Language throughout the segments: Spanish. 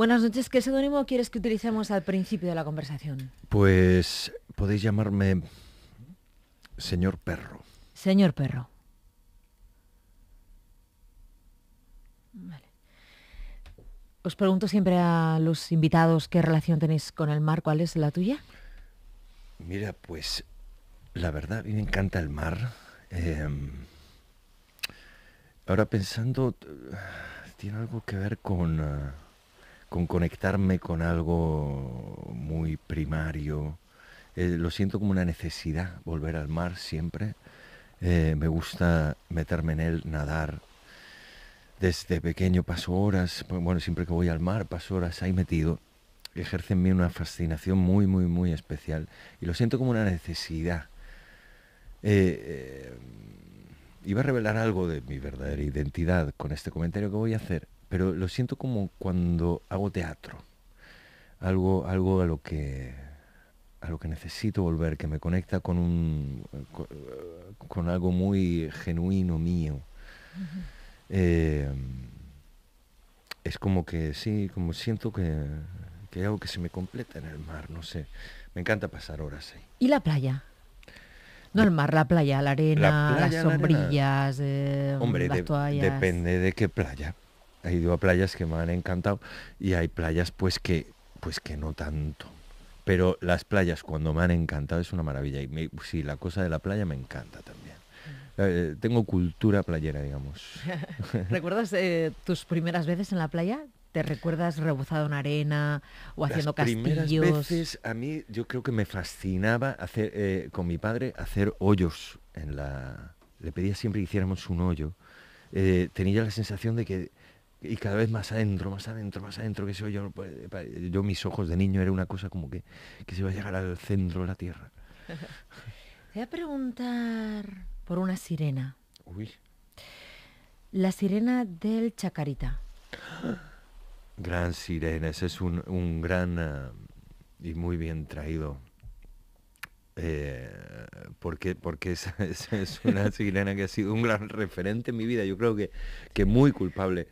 Buenas noches, ¿qué seudónimo quieres que utilicemos al principio de la conversación? Pues podéis llamarme señor perro. Señor perro. Vale. Os pregunto siempre a los invitados qué relación tenéis con el mar, ¿cuál es la tuya? Mira, pues la verdad, a mí me encanta el mar. Em, ahora pensando, tiene algo que ver con... Ah, con conectarme con algo muy primario. Eh, lo siento como una necesidad, volver al mar siempre. Eh, me gusta meterme en él, nadar. Desde pequeño paso horas, pues, bueno, siempre que voy al mar paso horas ahí metido. Ejerce en mí una fascinación muy, muy, muy especial. Y lo siento como una necesidad. Eh, iba a revelar algo de mi verdadera identidad con este comentario que voy a hacer, pero lo siento como cuando hago teatro. Algo, algo a lo que a lo que necesito volver, que me conecta con un con, algo muy genuino mío. Eh, es como que sí, como siento que, hay algo que se me completa en el mar, no sé. Me encanta pasar horas ahí. ¿Y la playa? No el mar, la playa, la arena, las sombrillas, eh, Hombre, Depende de qué playa he ido a playas que me han encantado y hay playas pues que, pues que no tanto. Pero las playas cuando me han encantado es una maravilla. Y sí, la cosa de la playa me encanta también. Mm. Eh, tengo cultura playera, digamos. ¿Recuerdas eh, tus primeras veces en la playa? ¿Te recuerdas rebozado en arena o haciendo Las primeras veces a mí yo creo que me fascinaba hacer eh, con mi padre hacer hoyos en la le pedía siempre que hiciéramos un hoyo. tenía la sensación de que y cada vez más adentro, más adentro, más adentro, que se yo, yo mis ojos de niño era una cosa como que, que se iba a llegar al centro de la Tierra. voy a preguntar por una sirena. La sirena del Chacarita. Gran sirena, ese es un, gran eh, y muy bien traído. porque, eh, porque esa, es una sirena que ha sido un gran referente en mi vida. Yo creo que, que muy culpable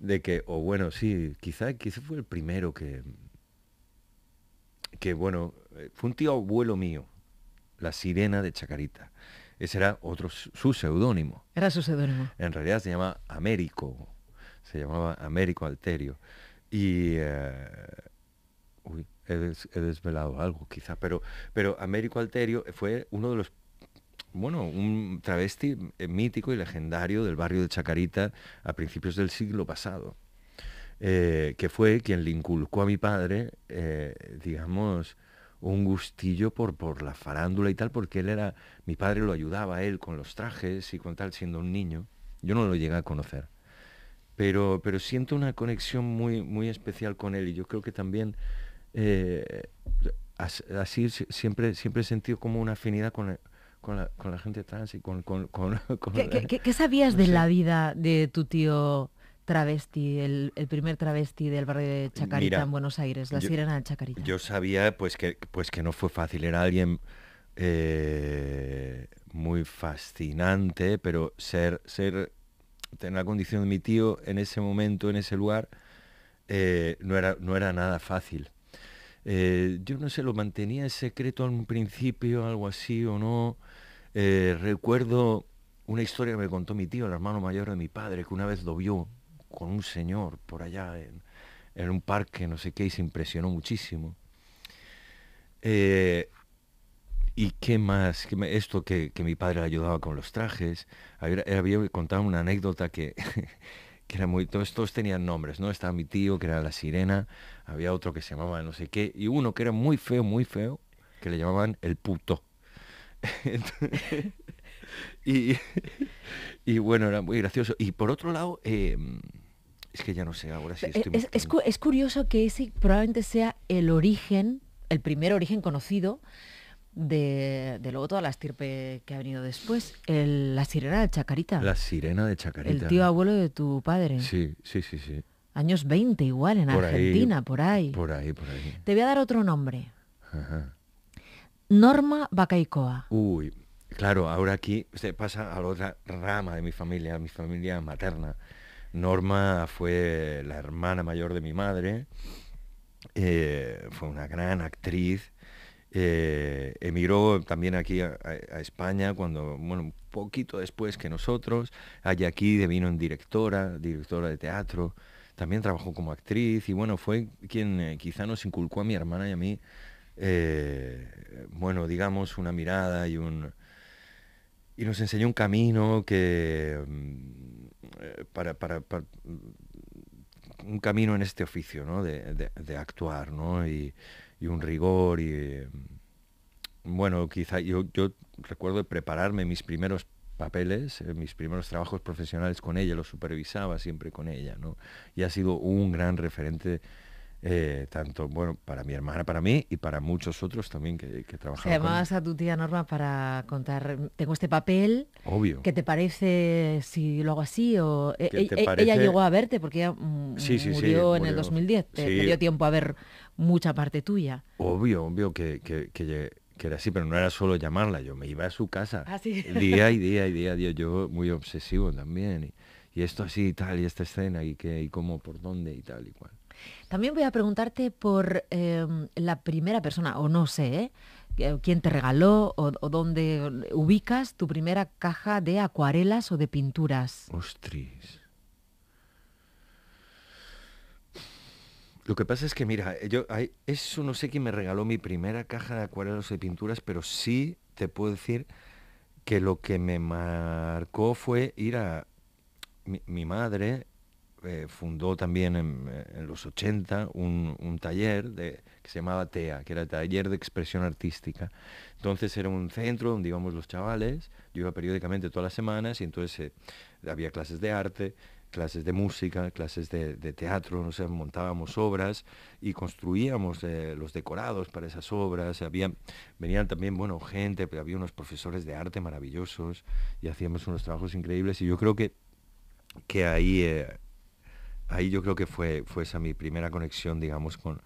de que, o bueno, sí, quizá, quizá fue el primero que, que bueno, eh, fue un tío abuelo mío, la sirena de Chacarita. Ese era otro, su seudónimo. Era su seudónimo. En realidad se llama Américo, se llamaba Américo Alterio. Y... Eh, uy, he, he, desvelado algo quizá, pero, pero Américo Alterio fue uno de los bueno, un travesti eh, mítico y legendario del barrio de Chacarita a principios del siglo pasado, eh, que fue quien le inculcó a mi padre, eh, digamos, un gustillo por, por la farándula y tal, porque él era, mi padre lo ayudaba a él con los trajes y con tal, siendo un niño. Yo no lo llegué a conocer. Pero, pero siento una conexión muy, muy especial con él y yo creo que también así siempre, siempre he sentido como una afinidad con, él con la, gente trans y con... con, con ¿Qué, sabías de la vida de tu tío travesti, el, el, primer travesti del barrio de Chacarita en Buenos Aires, la sirena de Chacarita? Yo sabía pues que, pues que no fue fácil, era alguien eh, muy fascinante, pero ser, ser, tener la condición de mi tío en ese momento, en ese lugar, eh, no, era, no era nada fácil. Eh, yo no sé, lo mantenía en secreto al principio, algo así o no. Eh, recuerdo una historia que me contó mi tío, el hermano mayor de mi padre, que una vez lo vio con un señor por allá en, un parque, no sé qué, y se impresionó muchísimo. Eh, ¿Y qué más? que esto que, mi padre ayudaba con los trajes. Había, contado una anécdota que, que era muy... Todos, todos, tenían nombres, ¿no? Estaba mi tío, que era la sirena, había otro que se llamaba no sé qué, y uno que era muy feo, muy feo, que le llamaban el puto. y, bueno, era muy gracioso. Y por otro lado, em, es que ya no sé, ahora sí es, es, curioso que ese probablemente sea el origen, el primer origen conocido de, de luego toda la estirpe que ha venido después, la sirena de Chacarita. La sirena de Chacarita. El tío abuelo de tu padre. Sí, sí, sí, sí. Años 20 igual en Argentina, por ahí. Por ahí, por ahí. Te voy a dar otro nombre. Ajá. Norma Bacaicoa. Uy, claro, ahora aquí se pasa a la otra rama de mi familia, a mi familia materna. Norma fue la hermana mayor de mi madre, eh, fue una gran actriz. Eh, emigró también aquí a, España cuando, bueno, un poquito después que nosotros. Allá aquí vino en directora, directora de teatro. También trabajó como actriz y bueno, fue quien eh, quizá nos inculcó a mi hermana y a mí eh, bueno, digamos, una mirada y un... Y nos enseñó un camino que... Mm, eh, para, para, mm, un camino en este oficio, ¿no? De, actuar, ¿no? Y, y, un rigor y... Mm, bueno, quizá yo, yo recuerdo prepararme mis primeros papeles, eh, mis primeros trabajos profesionales con ella, los supervisaba siempre con ella, ¿no? Y ha sido un gran referente eh, tanto bueno para mi hermana, para mí y para muchos otros también que, que Además a tu tía Norma para contar, tengo este papel. Obvio. ¿Qué te parece si lo hago así? O e, e, ella llegó a verte porque ella mm, murió en el 2010. Te, dio tiempo a ver mucha parte tuya. Obvio, obvio que, que, era así, pero no era solo llamarla, yo me iba a su casa ah, día y día y día, yo muy obsesivo también, y, esto así y tal, y esta escena, y, que, y cómo, por dónde y tal y cual. También voy a preguntarte por em, la primera persona, o no sé, eh, eh, ¿Quién te regaló o, dónde ubicas tu primera caja de acuarelas o de pinturas? Ostris. Lo que pasa es que, mira, yo eso no sé quién me regaló mi primera caja de acuarelas o de pinturas, pero sí te puedo decir que lo que me marcó fue ir a mi madre eh, fundó también en, los 80 un, taller que se llamaba TEA, que era el Taller de Expresión Artística. Entonces era un centro donde íbamos los chavales, yo iba periódicamente todas las semanas y entonces eh, había clases de arte, clases de música, clases de, teatro, no sé, montábamos obras y construíamos eh, los decorados para esas obras. Había, venían también, bueno, gente, pero había unos profesores de arte maravillosos y hacíamos unos trabajos increíbles y yo creo que, que ahí ahí yo creo que fue, fue esa mi primera conexión, digamos, con,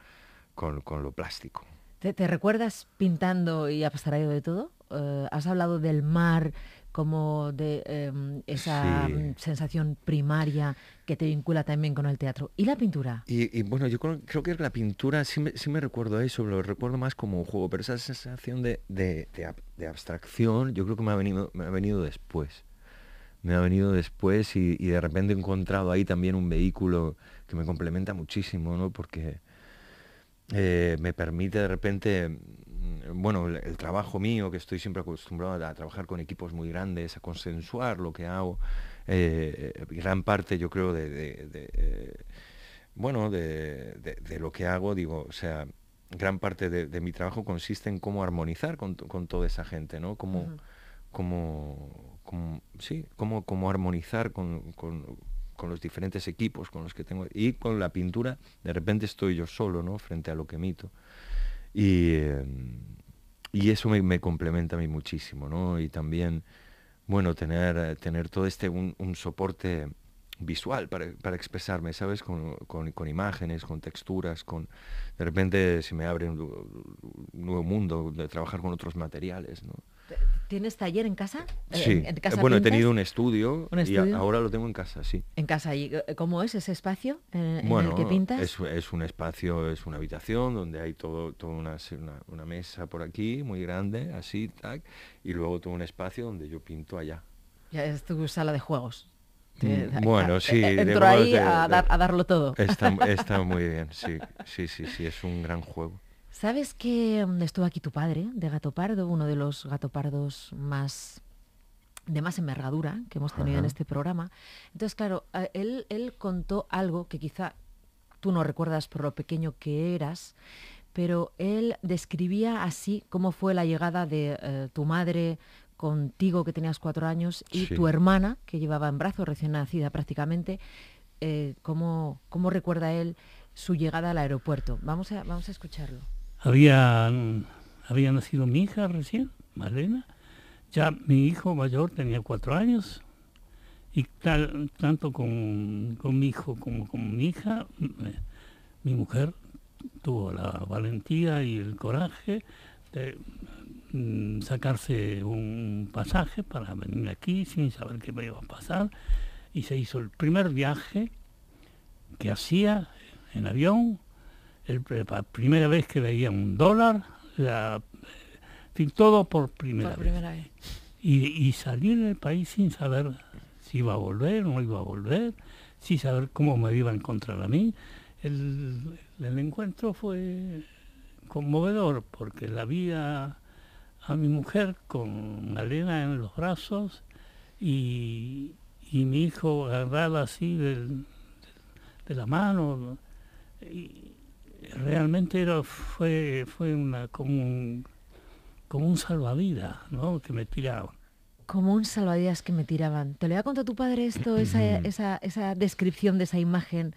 lo plástico. ¿Te, recuerdas pintando y abstraído de todo? Eh, has hablado del mar como de em, esa mm, sensación primaria que te vincula también con el teatro. ¿Y la pintura? Y, bueno, yo creo, que la pintura sí me, recuerdo ahí, eso, lo recuerdo más como un juego, pero esa sensación de, abstracción yo creo que me ha venido, me ha venido después me ha venido después y, de repente he encontrado ahí también un vehículo que me complementa muchísimo, ¿no? Porque eh, me permite de repente, mm, bueno, el, trabajo mío, que estoy siempre acostumbrado a, trabajar con equipos muy grandes, a consensuar lo que hago, eh, gran parte yo creo de, eh, bueno, de, lo que hago, digo, o sea, gran parte de, mi trabajo consiste en cómo armonizar con, toda esa gente, ¿no? Cómo, como, sí, como armonizar con, los diferentes equipos con los que tengo. Y con la pintura, de repente estoy yo solo, ¿no? Frente a lo que emito. Y, em, eso me, complementa a mí muchísimo, ¿no? Y también, bueno, tener, tener todo este, un, soporte visual para, expresarme, ¿sabes? Con, imágenes, con texturas, con... De repente se me abre un, un, nuevo mundo de trabajar con otros materiales, ¿no? ¿Tienes taller en casa? Eh, sí. ¿En, bueno, he tenido un estudio, y ahora lo tengo en casa, sí. ¿En casa? ¿Y eh, cómo es ese espacio eh, en, el que pintas? Es, un espacio, es una habitación donde hay todo, toda una, mesa por aquí, muy grande, así, y luego todo un espacio donde yo pinto allá. Ya es tu sala de juegos. Mm, bueno, sí. Entro ahí a, darlo todo. Está, está muy bien, sí, sí, sí, sí, es un gran juego. ¿Sabes que mm, estuvo aquí tu padre de Gato Pardo, uno de los gatopardos más de más envergadura que hemos tenido en este programa? Entonces, claro, él, contó algo que quizá tú no recuerdas por lo pequeño que eras, pero él describía así cómo fue la llegada de eh, tu madre contigo, que tenías cuatro años, y tu hermana, que llevaba en brazos, recién nacida prácticamente, eh, cómo, recuerda él su llegada al aeropuerto. Vamos a, vamos a escucharlo. Había, había nacido mi hija recién, Malena. Ya mi hijo mayor tenía cuatro años y tanto con, mi hijo como con mi hija, mi mujer tuvo la valentía y el coraje de mm, sacarse un pasaje para venir aquí sin saber qué me iba a pasar y se hizo el primer viaje que hacía en avión eh, la primera vez que veía un dólar, en fin, todo por primera vez. Y, y, salí del país sin saber si iba a volver o no iba a volver, sin saber cómo me iba a encontrar a mí. El, encuentro fue conmovedor porque la vi a, mi mujer con Elena en los brazos y, mi hijo agarrada así de la mano. Y, realmente fue, fue una, como, un, como un salvavidas ¿no? que me tiraban. Como un salvavidas que me tiraban. ¿Te lo había contado tu padre esto, esa, esa, descripción de esa imagen?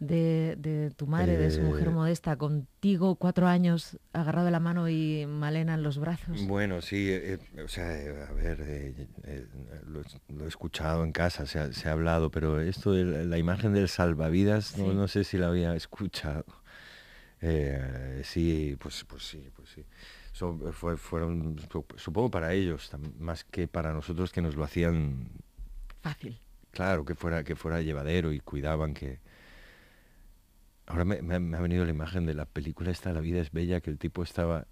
De, tu madre, de su mujer eh, modesta, contigo cuatro años agarrado de la mano y Malena en los brazos. Bueno, sí, eh, eh, o sea, a ver, lo, he escuchado en casa, se ha, hablado, pero esto de la, imagen del salvavidas, no, sé si la había escuchado. Eh, sí, pues, pues sí, pues sí. fue, fueron, supongo, para ellos, más que para nosotros que nos lo hacían... Fácil. Claro, que fuera, que fuera llevadero y cuidaban que... Ahora me ha venido la imagen de la película esta, La vida es bella, que el tipo estaba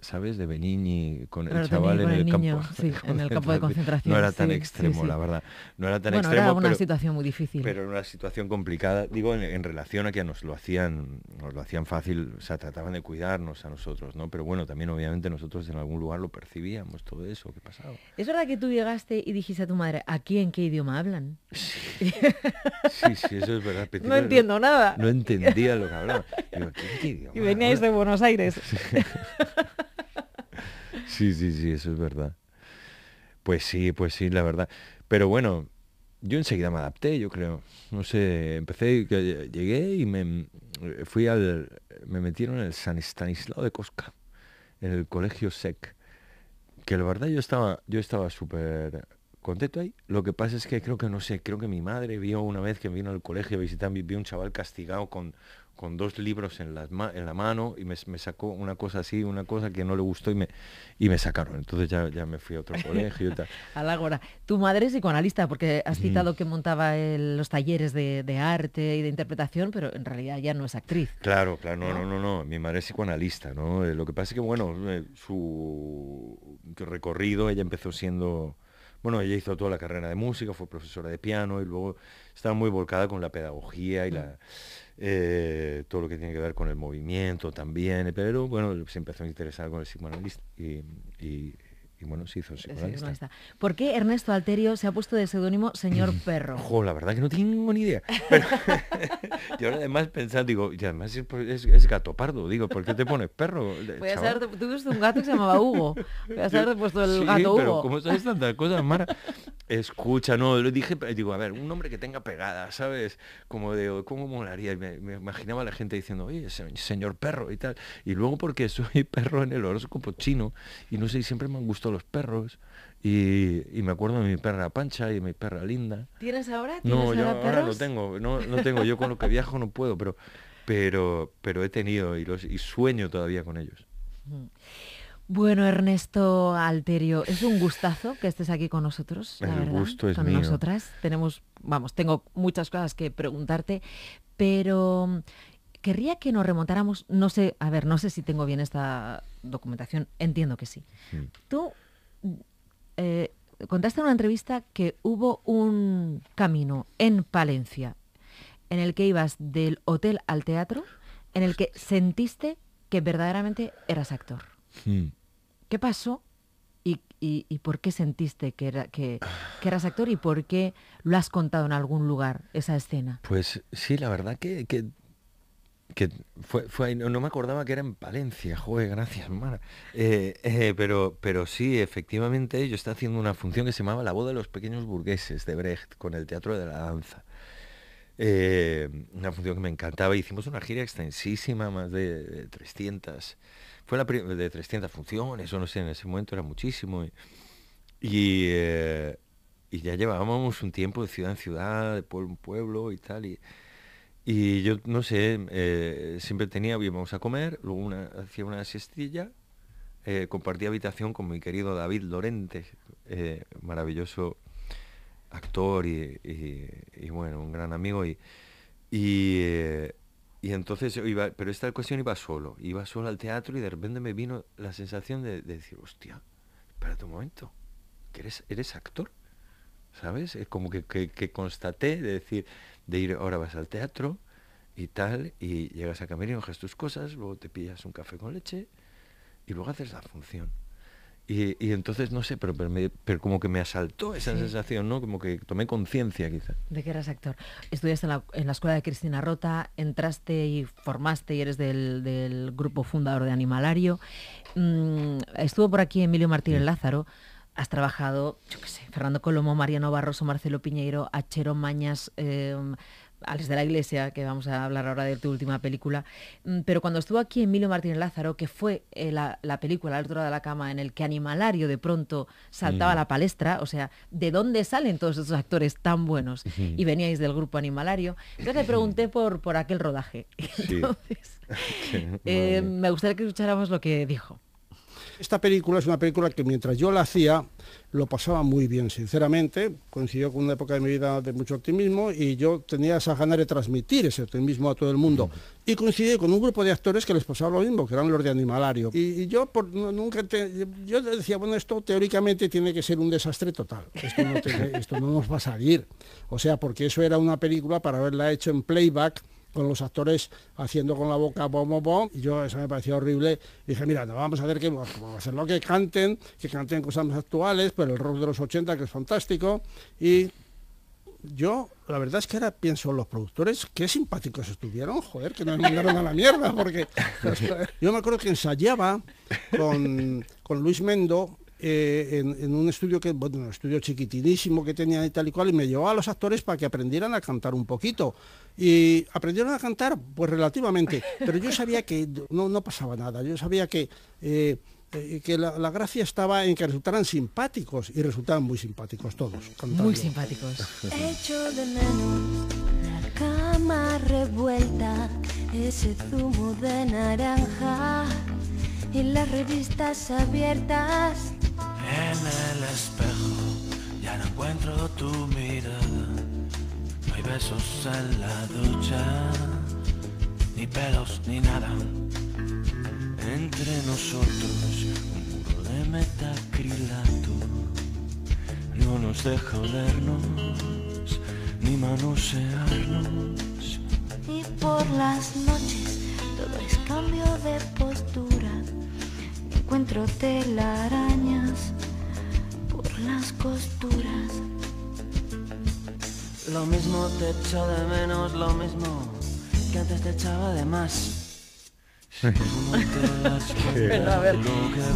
¿sabes? De Benigni con el chaval en, el campo, en el, campo, de concentración. No era tan extremo, la verdad. No era tan bueno, extremo. Era una situación muy difícil. Pero una situación complicada, digo, en, relación a que nos lo hacían, nos lo hacían fácil, o sea, trataban de cuidarnos a nosotros, ¿no? Pero bueno, también obviamente nosotros en algún lugar lo percibíamos, todo eso que pasaba. ¿Es verdad que tú llegaste y dijiste a tu madre, ¿aquí en qué idioma hablan? Sí, sí, eso es verdad. no entiendo nada. No entendía lo que hablaban. Y veníais de Buenos Aires. Sí, sí, sí, eso es verdad. Pues sí, pues sí, la verdad. Pero bueno, yo enseguida me adapté, yo creo. No sé, empecé, llegué y me eh, fui al, me metieron en el San Estanislao de Cosca, en el colegio SEC. Que la verdad yo estaba, yo estaba súper contento ahí. Lo que pasa es que creo que no sé, creo que mi madre vio una vez que vino al colegio a visitar, vio un chaval castigado con, con dos libros en la, en la mano y me, sacó una cosa así, una cosa que no le gustó y me, y me sacaron. Entonces ya, ya me fui a otro colegio y tal. a Tu madre es psicoanalista porque has citado que montaba los talleres de, arte y de interpretación, pero en realidad ya no es actriz. Claro, claro, no, no, no, no. Mi madre es psicoanalista, ¿no? Eh, lo que pasa es que, bueno, eh, su recorrido, ella empezó siendo bueno, ella hizo toda la carrera de música, fue profesora de piano y luego estaba muy volcada con la pedagogía y mm. eh, todo lo que tiene que ver con el movimiento también, pero bueno, se empezó a interesar con el psicoanalista y, y y bueno, se hizo psicoanalista. ¿Por qué Ernesto Alterio se ha puesto de seudónimo señor mm. perro? la verdad que no tengo ni idea. Pero ahora además pensando, digo, y además pues, es, gato pardo, digo, ¿por qué te pones perro? Eh, Voy a saber, tú tuviste un gato que se llamaba Hugo. Voy a saber, puesto el sí, gato pero Como sabes tantas cosas, Mara. Escucha, no, lo dije, eh, digo, a ver, un hombre que tenga pegada, ¿sabes? Como de, ¿cómo molaría? me, imaginaba la gente diciendo, oye, señor perro y tal. Y luego porque soy perro en el como chino, y no sé, siempre me han gustado los perros, y, me acuerdo de mi perra Pancha y mi perra Linda. ¿Tienes ahora? ¿Tienes no, yo ahora, no tengo, no, no tengo, yo con lo que viajo no puedo, pero, pero, pero he tenido y, los, y sueño todavía con ellos. Mm. Bueno, Ernesto Alterio, es un gustazo que estés aquí con nosotros. La gusto es con nosotras. Tenemos, vamos, tengo muchas cosas que preguntarte, pero mm, querría que nos remontáramos, no sé, a ver, no sé si tengo bien esta documentación, entiendo que sí. Tú mm, eh, contaste en una entrevista que hubo un camino en Palencia en el que ibas del hotel al teatro, en el que sentiste que verdaderamente eras actor. Hmm. ¿Qué pasó? ¿Y, por qué sentiste que, era, que, eras actor y por qué lo has contado en algún lugar, esa escena? Pues sí, la verdad que, fue, no, me acordaba que era en Palencia, joder, gracias, Mara. Eh, eh, pero, pero sí, efectivamente, yo estaba haciendo una función que se llamaba La boda de los pequeños burgueses de Brecht con el Teatro de la Danza. Eh, una función que me encantaba. Hicimos una gira extensísima, más de 300 fue la de 300 funciones, o no sé, en ese momento era muchísimo. Eh, y, ya llevábamos un tiempo de ciudad en ciudad, de pueblo en pueblo y tal. Y, yo, no sé, eh, siempre tenía, vamos a comer, luego una, hacía una siestilla, eh, compartía habitación con mi querido David Lorente, maravilloso actor y, bueno, un gran amigo. y, y entonces iba, pero esta cuestión iba solo, iba solo al teatro y de repente me vino la sensación de, decir, hostia, espérate un momento, que eres, actor, ¿sabes? Es como que, constaté de decir, de ir, ahora vas al teatro y tal, y llegas a Camerino, haces tus cosas, luego te pillas un café con leche y luego haces la función. Y, entonces, no sé, pero, pero, como que me asaltó esa sensación, ¿no? Como que tomé conciencia, quizás. De que eras actor. Estudiaste en la, escuela de Cristina Rota, entraste y formaste y eres del, grupo fundador de Animalario. Mm, estuvo por aquí Emilio Martínez Lázaro. Has trabajado, yo qué sé, Fernando Colomo, Mariano Barroso, Marcelo Piñeiro, Achero Mañas, eh, Alex de la Iglesia, que vamos a hablar ahora de tu última película, mm, pero cuando estuvo aquí Emilio Martínez Lázaro, que fue eh, la, película La altura de la cama en el que Animalario de pronto saltaba a la palestra, o sea, ¿de dónde salen todos esos actores tan buenos? Y veníais del grupo Animalario. Entonces le pregunté por, por aquel rodaje. Entonces, eh, me gustaría que escucháramos lo que dijo. Esta película es una película que mientras yo la hacía, lo pasaba muy bien, sinceramente. Coincidió con una época de mi vida de mucho optimismo y yo tenía esa ganas de transmitir ese optimismo a todo el mundo. Y coincidió con un grupo de actores que les pasaba lo mismo, que eran los de Animalario. Y, yo por, nunca decía, bueno, esto teóricamente tiene que ser un desastre total. Esto no, esto no nos va a salir. O sea, porque eso era una película para haberla hecho en playback con los actores haciendo con la boca bom, bom, y yo eso me parecía horrible. Dije, mira, no, vamos a hacer que, pues, vamos a hacer lo que canten, que canten cosas más actuales, pero el rock de los 80, que es fantástico, y yo la verdad es que ahora pienso los productores, qué simpáticos estuvieron, joder, que nos mandaron a la mierda, porque yo me acuerdo que ensayaba con, con Luis Mendo eh, en, un estudio que, un estudio chiquitinísimo que tenía y tal y cual, y me llevó a los actores para que aprendieran a cantar un poquito. Y aprendieron a cantar, pues relativamente, pero yo sabía que no, no pasaba nada, yo sabía que... Eh, que la, gracia estaba en que resultaran simpáticos y resultaban muy simpáticos todos. Muy simpáticos. Hecho de cama revuelta, ese zumo de naranja y las revistas abiertas en el espejo ya no encuentro tu mirada. No hay besos en la ducha, ni pelos ni nada. Entre nosotros un muro de metacrilato no nos deja olernos ni manosearnos. Y por las noches todo es cambio de postura. encuentro telarañas las costuras. Lo mismo te echo de menos, lo mismo que antes te echaba de más. a ver,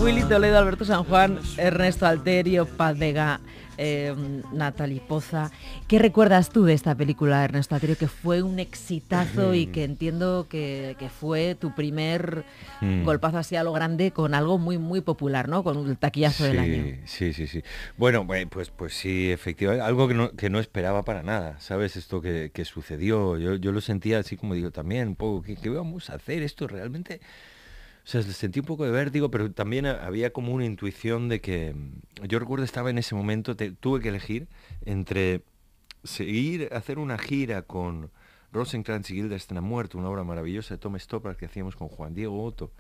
Willy Toledo, Alberto San Juan, Ernesto Alterio, Paz Vega, eh, Natalie Poza. ¿Qué recuerdas tú de esta película, Ernesto Atrio, que fue un exitazo y que entiendo que, fue tu primer mm. golpazo así a lo grande con algo muy, muy popular, ¿no? Con el taquillazo del año. Sí, sí, sí. Bueno, eh, pues, pues sí, efectivamente, algo que no, esperaba para nada, ¿sabes? Esto que, sucedió, yo, lo sentía así como digo también, un poco, ¿qué, qué vamos a hacer? Esto realmente sea, sentí un poco de vértigo, pero también había como una intuición de que mm, yo recuerdo estaba en ese momento, tuve que elegir entre seguir, hacer una gira con Rosencrantz y Gilda muerto, una obra maravillosa de Tom Stoppard que hacíamos con Juan Diego Otto,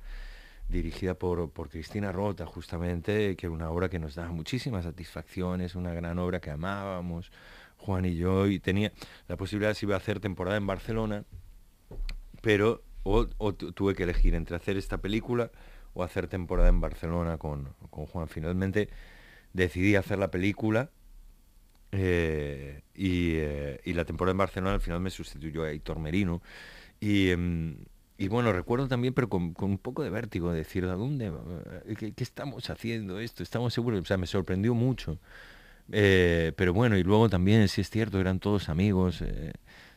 dirigida por, Cristina Rota justamente, que era una obra que nos daba muchísimas satisfacciones, una gran obra que amábamos, Juan y yo, y tenía la posibilidad de iba a hacer temporada en Barcelona, pero o, tuve que elegir entre hacer esta película o hacer temporada en Barcelona con, Juan. Finalmente decidí hacer la película eh, eh, y, la temporada en Barcelona al final me sustituyó a Hitor Merino. Em, y, bueno, recuerdo también, pero con, un poco de vértigo, decir, ¿a dónde? Eh, ¿Qué, estamos haciendo esto? ¿Estamos seguros? O sea, me sorprendió mucho. pero bueno, y luego también, si es cierto, eran todos amigos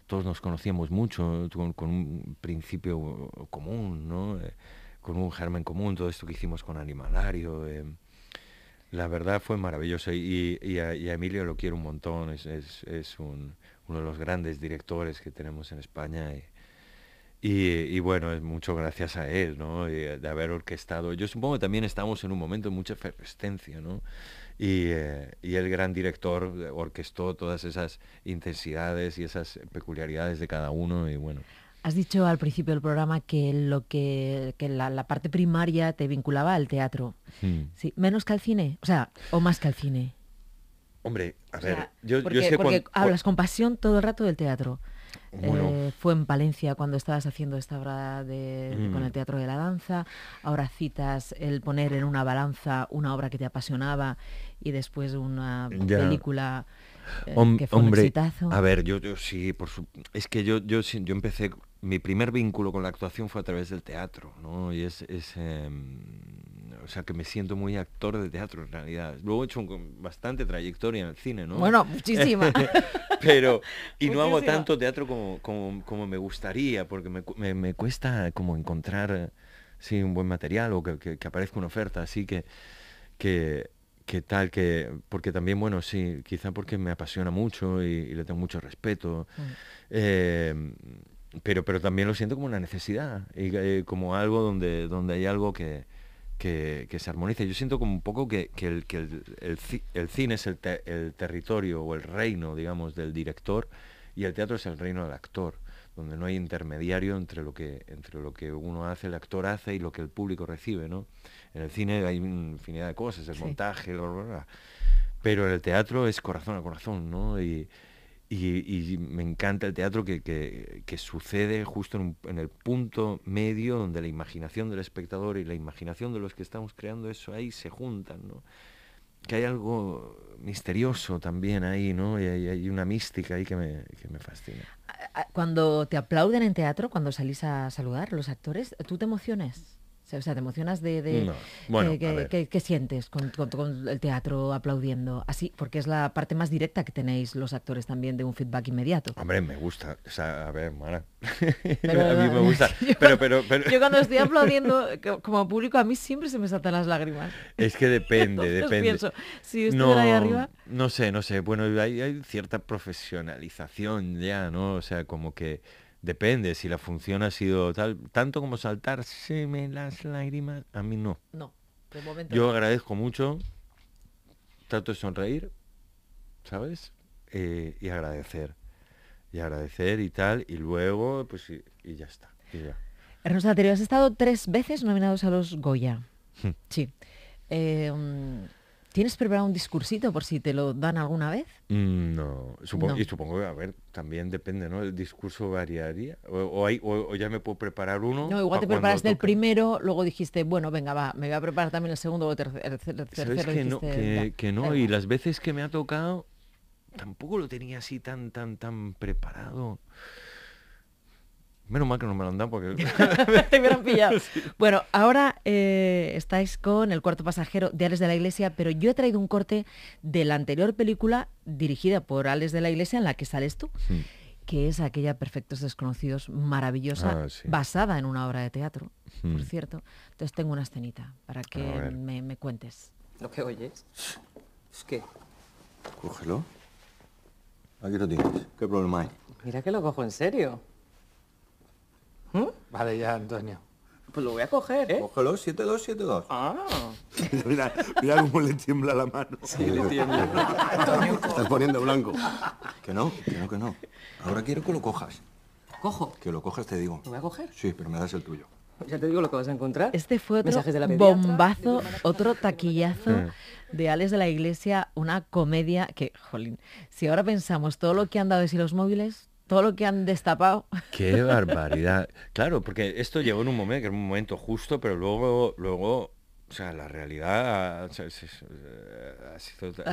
todos nos conocíamos mucho, con, un principio común, eh, con un germen común, todo esto que hicimos con Animalario. Eh, la verdad fue maravilloso y, a, Emilio lo quiero un montón, es, uno de los grandes directores que tenemos en España. Y, bueno, es mucho gracias a él, ¿no? de haber orquestado. Yo supongo que también estamos en un momento de mucha efervescencia, ¿no? Eh, y, el gran director orquestó todas esas intensidades y esas peculiaridades de cada uno y bueno. Has dicho al principio del programa que lo que, la, parte primaria te vinculaba al teatro. Hmm. menos que al cine, o sea, o más que al cine. Hombre, a ver, yo, yo sé porque hablas con pasión todo el rato del teatro. Eh, fue en Palencia cuando estabas haciendo esta obra de, con mm. el Teatro de la Danza. Ahora citas el poner en una balanza una obra que te apasionaba y después una película eh, que fue hombre, un A ver, yo, yo sí, por su, es que yo, yo, yo, yo empecé, mi primer vínculo con la actuación fue a través del teatro, ¿no? Y es... Em, o sea que me siento muy actor de teatro en realidad. Luego he hecho bastante trayectoria en el cine, ¿no? Bueno, muchísima. Pero, y no hago tanto teatro como, me gustaría, porque me, me, cuesta como encontrar sí, un buen material o que, aparezca una oferta, así que, que, tal, que, porque también, bueno, sí, quizá porque me apasiona mucho y, le tengo mucho respeto. Mm. Eh, pero, pero también lo siento como una necesidad, y, eh, como algo donde, donde hay algo que, que, se armonice. Yo siento como un poco que, el, cine es el, territorio o el reino, digamos, del director y el teatro es el reino del actor, donde no hay intermediario entre lo que, entre lo que uno hace, el actor hace y lo que el público recibe, ¿no? En el cine hay infinidad de cosas, el montaje, pero en el teatro es corazón a corazón, ¿no? Y, y, me encanta el teatro que, que, sucede justo en, el punto medio donde la imaginación del espectador y la imaginación de los que estamos creando eso ahí se juntan, ¿no? Que hay algo misterioso también ahí, ¿no? Y hay, hay una mística ahí que me, que me, fascina. Cuando te aplauden en teatro, cuando salís a saludar los actores, ¿tú te emocionas? O sea, ¿te emocionas de, de que, sientes con, el teatro aplaudiendo? Así, porque es la parte más directa que tenéis los actores también de un feedback inmediato. Hombre, me gusta. O sea, a ver, Mara. a mí me gusta. Yo, pero, Yo cuando estoy aplaudiendo como público, a mí siempre se me saltan las lágrimas. Es que depende, depende. Pienso, si no, ahí arriba... No sé, no sé. Bueno, hay cierta profesionalización ya, ¿no? O sea, como que Depende, si la función ha sido tal, tanto como me las lágrimas, a mí no. No, Yo agradezco mucho, trato de sonreír, ¿sabes? Eh, y agradecer. Y agradecer y tal, y luego, pues, y, ya está. Y ya. has estado tres veces nominados a los Goya. Hmm. sí. Eh, mm, ¿Tienes preparado un discursito por si te lo dan alguna vez? Mm, no, supongo, y supongo que, a ver, también depende, ¿no? El discurso variaría. O, ya me puedo preparar uno. No, igual te preparaste el primero, luego dijiste, bueno, venga, va, me voy a preparar también el segundo o tercero. ¿Sabes que, que no, y las veces que me ha tocado, tampoco lo tenía así tan, tan, tan preparado. Menos mal que no me lo han dado porque... Bueno, ahora eh, estáis con El cuarto pasajero de ales de la Iglesia, pero yo he traído un corte de la anterior película dirigida por Ales de la Iglesia en la que sales tú. que es aquella Perfectos Desconocidos maravillosa, ah, basada en una obra de teatro, por hmm. cierto. Entonces tengo una escenita para que me, me, cuentes. ¿Lo que oyes? Es que... Cógelo. Aquí lo tienes. ¿Qué problema hay? Mira que lo cojo en serio. ¿Mm? Vale, ya, Antonio. Pues lo voy a coger, ¿eh? Cógelo, 7272. Ah. mira, mira cómo le tiembla la mano. Sí, le tiembla. Antonio, Estás poniendo blanco. Que no, que no, que no. Ahora quiero que lo cojas. ¿Cojo? Que lo cojas, te digo. ¿Lo voy a coger? Sí, pero me das el tuyo. Ya te digo lo que vas a encontrar. Este fue otro bombazo, otro taquillazo de ales de la Iglesia, una comedia que, jolín, si ahora pensamos todo lo que han dado de si los móviles, todo lo que han destapado. Qué barbaridad. Claro, porque esto llegó en un momento, que era un momento justo, pero luego, luego o sea, la realidad ha,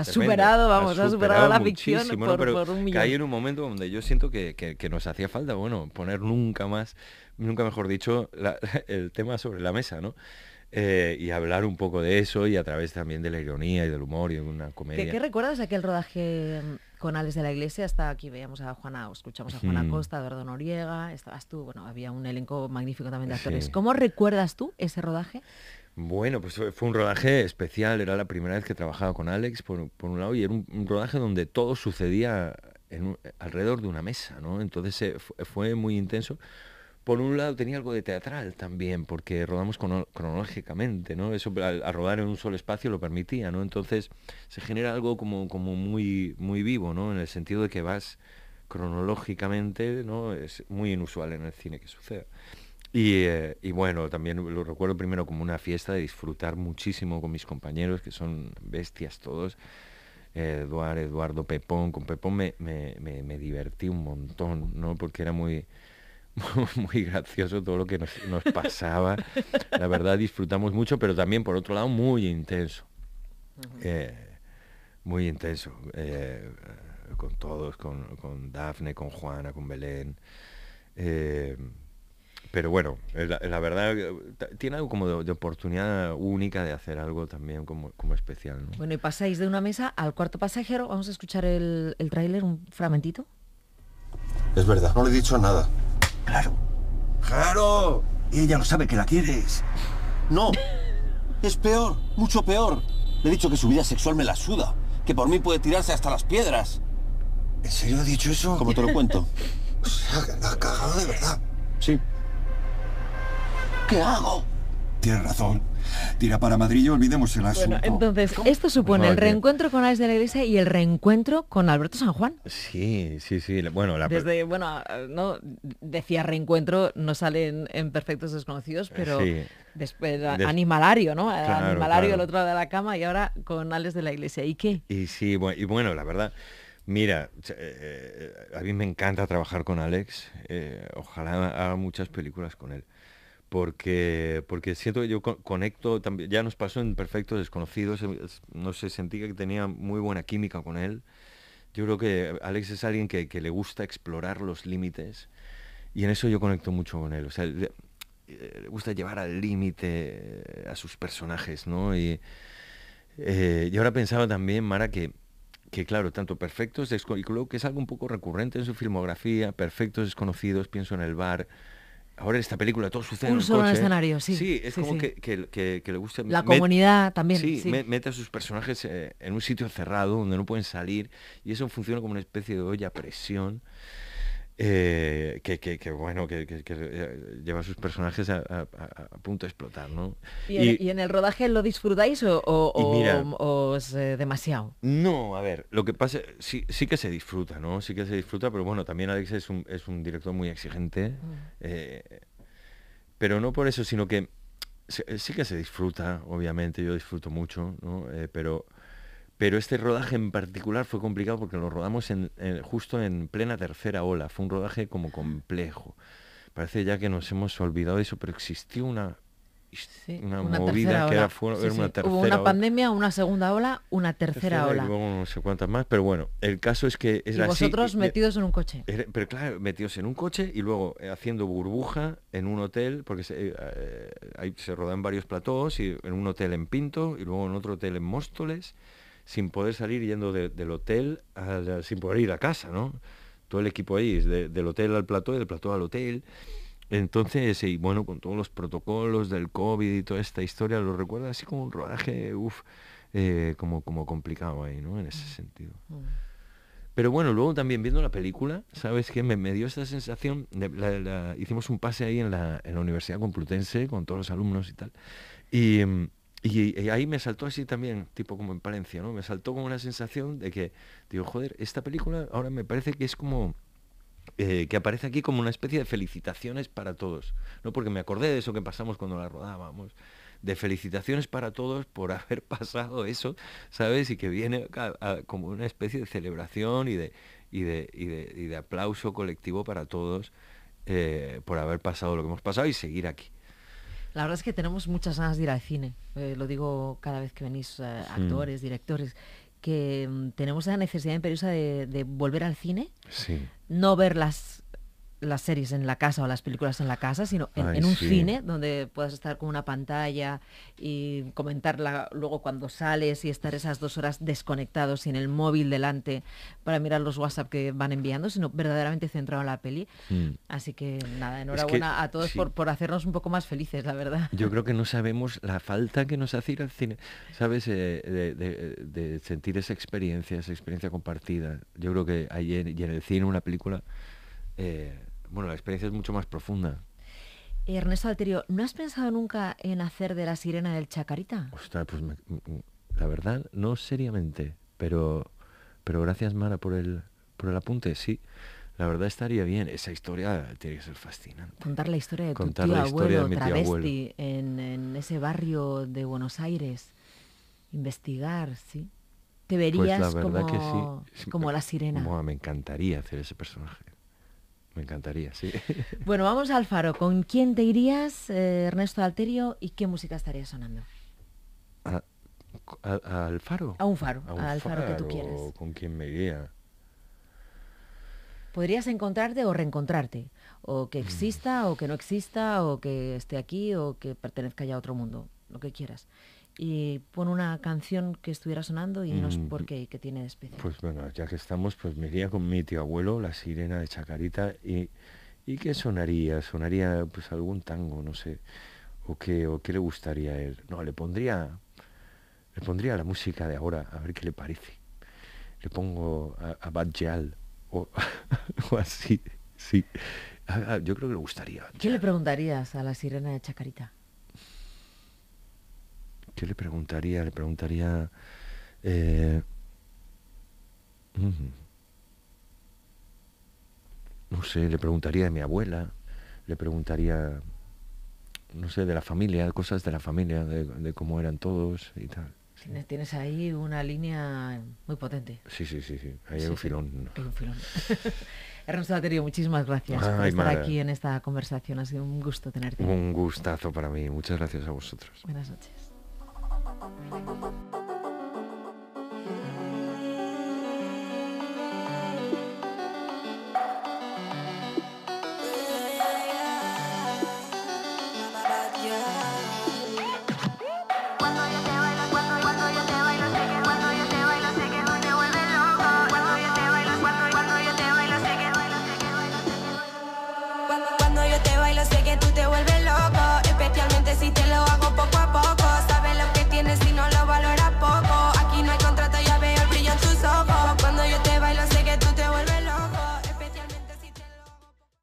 superado, vamos, ha superado, la ficción por, un millón. Caí en un momento donde yo siento que, nos hacía falta, bueno, poner nunca más, nunca mejor dicho, el tema sobre la mesa, ¿no? Eh, y hablar un poco de eso y a través también de la ironía y del humor y de una comedia. ¿Qué, qué recuerdas aquel rodaje em, con Alex de la Iglesia, hasta aquí veíamos a Juana, o escuchamos a Juana Costa, Eduardo Noriega, estabas tú, bueno, había un elenco magnífico también de actores. ¿Cómo recuerdas tú ese rodaje? Bueno, pues fue un rodaje especial, era la primera vez que trabajaba con Alex, por, un lado, y era un, rodaje donde todo sucedía alrededor de una mesa, ¿no? Entonces eh, fue muy intenso por un lado tenía algo de teatral también, porque rodamos cronológicamente, ¿no? Eso al, rodar en un solo espacio lo permitía, ¿no? Entonces se genera algo como, muy, muy vivo, ¿no? En el sentido de que vas cronológicamente, ¿no? Es muy inusual en el cine que suceda. Y, eh, bueno, también lo recuerdo primero como una fiesta de disfrutar muchísimo con mis compañeros, que son bestias todos. Eh, Eduardo, Eduardo Pepón, con Pepón me divertí un montón, ¿no? Porque era muy muy gracioso todo lo que nos, pasaba. La verdad disfrutamos mucho, pero también por otro lado muy intenso. Eh, muy intenso. Eh, con todos, con, con, Dafne, con Juana, con Belén. Eh, pero bueno, la, verdad tiene algo como de, oportunidad única de hacer algo también como, especial. Bueno, y pasáis de una mesa al cuarto pasajero. Vamos a escuchar el, el tráiler, un fragmentito. Es verdad, no le he dicho nada. Claro. ¡Claro! Y Ella no sabe que la quieres. No. Es peor, mucho peor. Le he dicho que su vida sexual me la suda, que por mí puede tirarse hasta las piedras. ¿En serio ha dicho eso? Como te lo cuento. O sea, la cagado de verdad. Sí. ¿Qué hago? Tienes razón. Tira para Madrid y olvidemos el asunto. entonces, esto supone el reencuentro con Alex de la Iglesia y el reencuentro con Alberto San Juan. Sí, sí, sí. Bueno, la... Desde, bueno, no decía reencuentro, no salen en perfectos desconocidos, pero después animalario, ¿no? animalario al otro lado de la cama y ahora con Alex de la Iglesia. ¿Y qué? Y sí, y bueno, la verdad. Mira, eh, eh, a mí me encanta trabajar con Alex. Eh, ojalá haga muchas películas con él porque, siento que yo conecto, ya nos pasó en Perfectos Desconocidos, no sé, sentí que tenía muy buena química con él. Yo creo que Alex es alguien que, le gusta explorar los límites y en eso yo conecto mucho con él. O sea, le, eh, gusta llevar al límite a sus personajes, ¿no? Y, eh, y ahora pensaba también, Mara, que, que claro, tanto Perfectos Desconocidos, que es algo un poco recurrente en su filmografía, Perfectos Desconocidos, pienso en el bar, ahora en esta película todo sucede en un solo ¿eh? escenario, sí. Sí, es como Que, le gusta... La comunidad también. Sí, mete a sus personajes eh, en un sitio cerrado donde no pueden salir y eso funciona como una especie de olla presión. Eh, que, bueno, que, eh, lleva a sus personajes a, punto de explotar, ¿no? ¿Y, y, en el rodaje lo disfrutáis o, eh, demasiado? No, a ver, lo que pasa, sí, sí que se disfruta, ¿no? Sí que se disfruta, pero bueno, también Alex es un, es un director muy exigente, mm. pero no por eso, sino que sí, que se disfruta, obviamente, yo disfruto mucho, ¿no? pero pero este rodaje en particular fue complicado porque lo rodamos justo en plena tercera ola. Fue un rodaje como complejo. Parece ya que nos hemos olvidado de eso, pero existió una, movida que era, una Hubo una pandemia, una segunda ola, una tercera, ola. Y luego no sé cuántas más, pero bueno, el caso es que era ¿Y vosotros metidos en un coche. pero claro, metidos en un coche y luego eh, haciendo burbuja en un hotel, porque se, eh, eh, ahí se rodan varios platós, y en un hotel en Pinto y luego en otro hotel en Móstoles sin poder salir yendo del hotel, sin poder ir a casa, ¿no? Todo el equipo ahí, del hotel al plató y del plató al hotel. Entonces, y bueno, con todos los protocolos del COVID y toda esta historia, lo recuerda así como un rodaje, uff, eh, como, como complicado ahí, ¿no? En ese mm. sentido. Mm. Pero bueno, luego también viendo la película, ¿sabes qué? Me, dio esta sensación, hicimos un pase ahí en la, en la Universidad Complutense con todos los alumnos y tal, y mm, y, ahí me saltó así también, tipo como en Palencia, ¿no? Me saltó como una sensación de que, digo, joder, esta película ahora me parece que es como... Eh, que aparece aquí como una especie de felicitaciones para todos, ¿no? Porque me acordé de eso que pasamos cuando la rodábamos, de felicitaciones para todos por haber pasado eso, ¿sabes? Y que viene como una especie de celebración y de, de, aplauso colectivo para todos eh, por haber pasado lo que hemos pasado y seguir aquí. La verdad es que tenemos muchas ganas de ir al cine. Eh, lo digo cada vez que venís eh, actores, directores, que mm, tenemos esa necesidad imperiosa de, volver al cine, no ver las las series en la casa o las películas en la casa, sino en, un cine donde puedas estar con una pantalla y comentarla luego cuando sales y estar esas dos horas desconectados sin el móvil delante para mirar los WhatsApp que van enviando, sino verdaderamente centrado en la peli. Hmm. Así que nada, enhorabuena a todos por, hacernos un poco más felices, la verdad. Yo creo que no sabemos la falta que nos hace ir al cine, ¿sabes? Eh, de, sentir esa experiencia, esa experiencia compartida. Yo creo que ahí y en el cine una película... Eh, bueno, la experiencia es mucho más profunda. Ernesto Alterio, ¿no has pensado nunca en hacer de la sirena del Chacarita? Ostras, pues la verdad, no seriamente, pero, pero gracias Mara por el, por el apunte, sí. La verdad estaría bien, esa historia tiene que ser fascinante. Contar la historia de tu tío abuelo travesti en, ese barrio de Buenos Aires, investigar, ¿sí? Te pues verías como, como la sirena. me encantaría hacer ese personaje. Me encantaría, sí. Bueno, vamos al faro. ¿Con quién te irías, eh, Ernesto Alterio, y qué música estaría sonando? Ah, ¿Al faro? A un faro, al faro, que tú quieras. ¿Con quién me iría? Podrías encontrarte o reencontrarte, o que mm. exista o que no exista, o que esté aquí o que pertenezca ya a otro mundo, lo que quieras y pon una canción que estuviera sonando y no sé mm. por qué, que tiene de Pues bueno, ya que estamos, pues me iría con mi tío abuelo, la sirena de Chacarita, y, y ¿qué sonaría? Sonaría pues algún tango, no sé, o qué, o qué le gustaría a él. No, le pondría, le pondría la música de ahora, a ver qué le parece. Le pongo a, a Bad o, o así, sí. Yo creo que le gustaría. ¿Qué le preguntarías a la sirena de Chacarita? ¿Qué le preguntaría? Le preguntaría... Eh, no sé, le preguntaría de mi abuela, le preguntaría, no sé, de la familia, cosas de la familia, de, cómo eran todos y tal. Tienes ahí una línea muy potente. Sí, sí, sí, sí. Ahí hay un filón. Hay un filón. Ernesto Laterio, muchísimas gracias por estar aquí en esta conversación. Ha sido un gusto tenerte. Un gustazo para mí. Muchas gracias a vosotros. Buenas noches. Thank you.